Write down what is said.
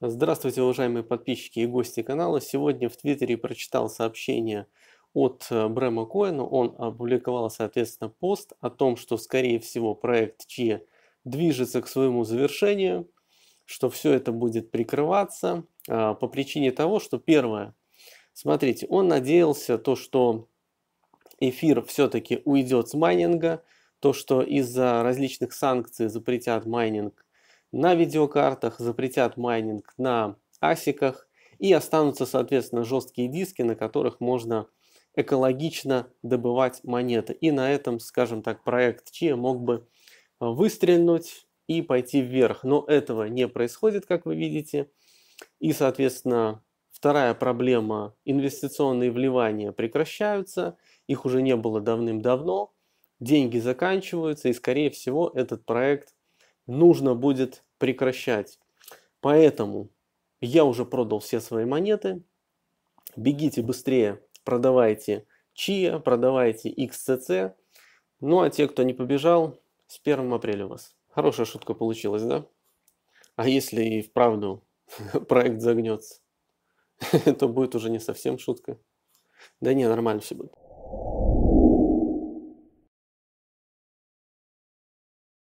Здравствуйте, уважаемые подписчики и гости канала. Сегодня в Твиттере прочитал сообщение от э, Брэма Коэна. Он опубликовал, соответственно, пост о том, что, скорее всего, проект Че движется к своему завершению, что все это будет прикрываться а, по причине того, что первое, смотрите, он надеялся то, что эфир все-таки уйдет с майнинга, то, что из-за различных санкций запретят майнинг на видеокартах, запретят майнинг на асиках и останутся, соответственно, жесткие диски, на которых можно экологично добывать монеты. И на этом, скажем так, проект Chia мог бы выстрельнуть и пойти вверх. Но этого не происходит, как вы видите. И, соответственно, вторая проблема – инвестиционные вливания прекращаются, их уже не было давным-давно, деньги заканчиваются, и, скорее всего, этот проект нужно будет прекращать. Поэтому я уже продал все свои монеты. Бегите быстрее, продавайте Chia, продавайте XCC. Ну а те, кто не побежал, с 1 апреля у вас. Хорошая шутка получилась, да? А если и вправду проект загнется, то будет уже не совсем шутка. Да не, нормально все будет.